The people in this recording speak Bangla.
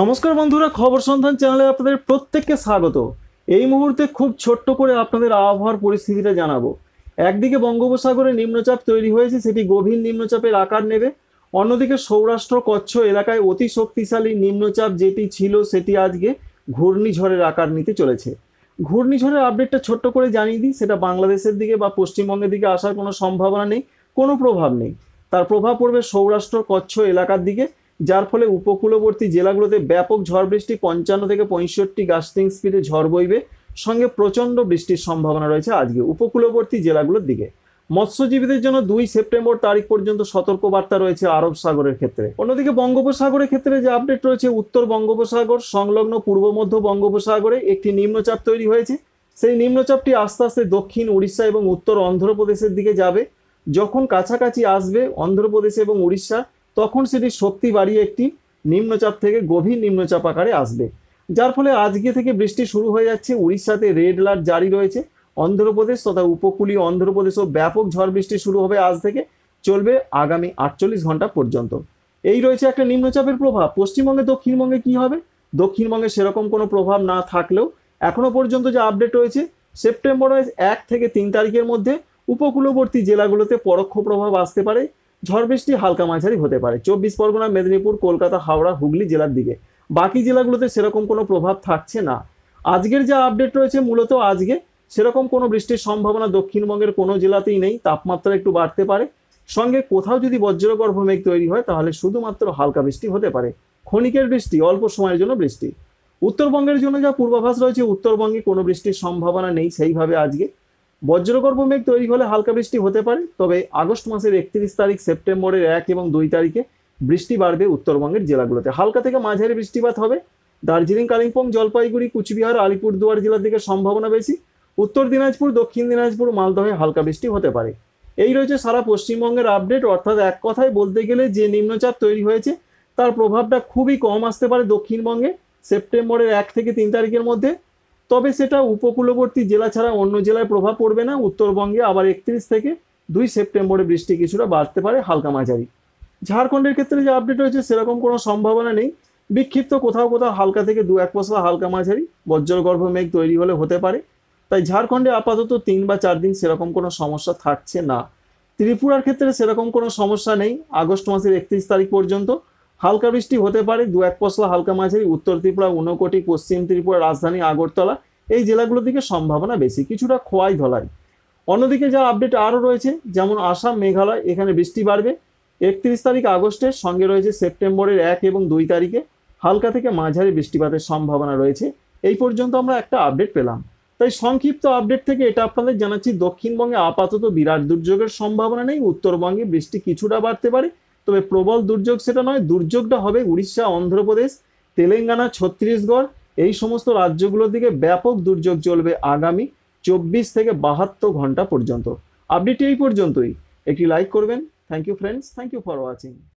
নমস্কার বন্ধুরা খবর সন্ধান চ্যানেলে আপনাদের প্রত্যেককে স্বাগত এই মুহূর্তে খুব ছোট্ট করে আপনাদের আবহাওয়ার পরিস্থিতিটা জানাবো একদিকে বঙ্গোপসাগরে নিম্নচাপ তৈরি হয়েছে সেটি গভীর নিম্নচাপের আকার নেবে অন্যদিকে সৌরাষ্ট্র কচ্ছ এলাকায় অতি শক্তিশালী নিম্নচাপ যেটি ছিল সেটি আজকে ঘূর্ণিঝড়ের আকার নিতে চলেছে ঘূর্ণিঝড়ের আপডেটটা ছোট্ট করে জানিয়ে দিই সেটা বাংলাদেশের দিকে বা পশ্চিমবঙ্গের দিকে আসার কোনো সম্ভাবনা নেই কোনো প্রভাব নেই তার প্রভাব পড়বে সৌরাষ্ট্র কচ্ছ এলাকার দিকে যার ফলে উপকূলবর্তী জেলাগুলোতে ব্যাপক ঝড় বৃষ্টি পঞ্চান্ন থেকে পঁয়ষট্টি গাস্টিং স্পিডে ঝড় বইবে সঙ্গে প্রচণ্ড বৃষ্টির সম্ভাবনা রয়েছে আজকে উপকূলবর্তী জেলাগুলোর দিকে মৎস্যজীবীদের জন্য দুই সেপ্টেম্বর তারিখ পর্যন্ত সতর্কবার্তা রয়েছে আরব সাগরের ক্ষেত্রে অন্যদিকে বঙ্গোপসাগরের ক্ষেত্রে যে আপডেট রয়েছে উত্তর বঙ্গোপসাগর সংলগ্ন পূর্ব মধ্য বঙ্গোপসাগরে একটি নিম্নচাপ তৈরি হয়েছে সেই নিম্নচাপটি আস্তে আস্তে দক্ষিণ উড়িষ্যা এবং উত্তর অন্ধ্রপ্রদেশের দিকে যাবে যখন কাছাকাছি আসবে অন্ধ্রপ্রদেশে এবং উড়িষ্যা তখন সেটি শক্তি বাড়িয়ে একটি নিম্নচাপ থেকে গভীর নিম্নচাপ আকারে আসবে যার ফলে আজকে থেকে বৃষ্টি শুরু হয়ে যাচ্ছে উড়িষ্যাতে রেড অ্যালার্ট জারি রয়েছে অন্ধ্রপ্রদেশ তথা উপকূলীয় অন্ধ্রপ্রদেশও ব্যাপক ঝড় বৃষ্টি শুরু হবে আজ থেকে চলবে আগামী আটচল্লিশ ঘন্টা পর্যন্ত এই রয়েছে একটা নিম্নচাপের প্রভাব পশ্চিমবঙ্গে দক্ষিণবঙ্গে কি হবে দক্ষিণবঙ্গে সেরকম কোনো প্রভাব না থাকলেও এখনও পর্যন্ত যে আপডেট রয়েছে সেপ্টেম্বরের এক থেকে তিন তারিখের মধ্যে উপকূলবর্তী জেলাগুলোতে পরোক্ষ প্রভাব আসতে পারে ঝড় বৃষ্টি হালকা মাঝারি হতে পারে চব্বিশ পরগনা মেদিনীপুর কলকাতা হাওড়া হুগলি জেলার দিকে বাকি জেলাগুলোতে সেরকম কোনো প্রভাব থাকছে না আজকের যা আপডেট রয়েছে মূলত আজকে সেরকম কোনো বৃষ্টির সম্ভাবনা দক্ষিণবঙ্গের কোনো জেলাতেই নেই তাপমাত্রা একটু বাড়তে পারে সঙ্গে কোথাও যদি বজ্রগর্ভ মেঘ তৈরি হয় তাহলে শুধুমাত্র হালকা বৃষ্টি হতে পারে ক্ষণিকের বৃষ্টি অল্প সময়ের জন্য বৃষ্টি উত্তরবঙ্গের জন্য যা পূর্বাভাস রয়েছে উত্তরবঙ্গে কোনো বৃষ্টির সম্ভাবনা নেই সেইভাবে আজকে বজ্রগর্ভ মেঘ তৈরি হলে হালকা বৃষ্টি হতে পারে তবে আগস্ট মাসের একত্রিশ তারিখ সেপ্টেম্বরের এক এবং দুই তারিখে বৃষ্টি বাড়বে উত্তরবঙ্গের জেলাগুলোতে হালকা থেকে মাঝারি বৃষ্টিপাত হবে দার্জিলিং কালিম্পং জলপাইগুড়ি কুচবিহার আলিপুরদুয়ার জেলার দিকে সম্ভাবনা বেশি উত্তর দিনাজপুর দক্ষিণ দিনাজপুর মালদহে হালকা বৃষ্টি হতে পারে এই রয়েছে সারা পশ্চিমবঙ্গের আপডেট অর্থাৎ এক কথায় বলতে গেলে যে নিম্নচাপ তৈরি হয়েছে তার প্রভাবটা খুবই কম আসতে পারে দক্ষিণবঙ্গে সেপ্টেম্বরের এক থেকে তিন তারিখের মধ্যে তবে সেটা উপকূলবর্তী জেলা ছাড়া অন্য জেলায় প্রভাব পড়বে না উত্তরবঙ্গে আবার একত্রিশ থেকে দুই সেপ্টেম্বরে বৃষ্টি কিছুটা বাড়তে পারে হালকা মাঝারি ঝাড়খণ্ডের ক্ষেত্রে যে আপডেট হয়েছে সেরকম কোনো সম্ভাবনা নেই বিক্ষিপ্ত কোথাও কোথাও হালকা থেকে দু এক পশলা হালকা মাঝারি বজ্রগর্ভ মেঘ তৈরি হলে হতে পারে তাই ঝাড়খণ্ডে আপাতত তিন বা চার দিন সেরকম কোনো সমস্যা থাকছে না ত্রিপুরার ক্ষেত্রে সেরকম কোনো সমস্যা নেই আগস্ট মাসের একত্রিশ তারিখ পর্যন্ত হালকা বৃষ্টি হতে পারে দু এক পশলা হালকা মাঝারি উত্তর ত্রিপুরা ঊনকোটি পশ্চিম ত্রিপুরা রাজধানী আগরতলা এই জেলাগুলোর দিকে সম্ভাবনা বেশি কিছুটা খোয়াই ধলাই অন্যদিকে যা আপডেট আরও রয়েছে যেমন আসাম মেঘালয় এখানে বৃষ্টি বাড়বে একত্রিশ তারিখ আগস্টের সঙ্গে রয়েছে সেপ্টেম্বরের এক এবং দুই তারিখে হালকা থেকে মাঝারি বৃষ্টিপাতের সম্ভাবনা রয়েছে এই পর্যন্ত আমরা একটা আপডেট পেলাম তাই সংক্ষিপ্ত আপডেট থেকে এটা আপনাদের জানাচ্ছি দক্ষিণবঙ্গে আপাতত বিরাট দুর্যোগের সম্ভাবনা নেই উত্তরবঙ্গে বৃষ্টি কিছুটা বাড়তে পারে তবে প্রবল দুর্যোগ সেটা নয় দুর্যোগটা হবে উড়িষ্যা অন্ধ্রপ্রদেশ তেলেঙ্গানা ছত্তিশগড় এই সমস্ত রাজ্যগুলোর দিকে ব্যাপক দুর্যোগ চলবে আগামী চব্বিশ থেকে বাহাত্তর ঘন্টা পর্যন্ত আপডেট এই পর্যন্তই একটি লাইক করবেন thank you friends thank you for watching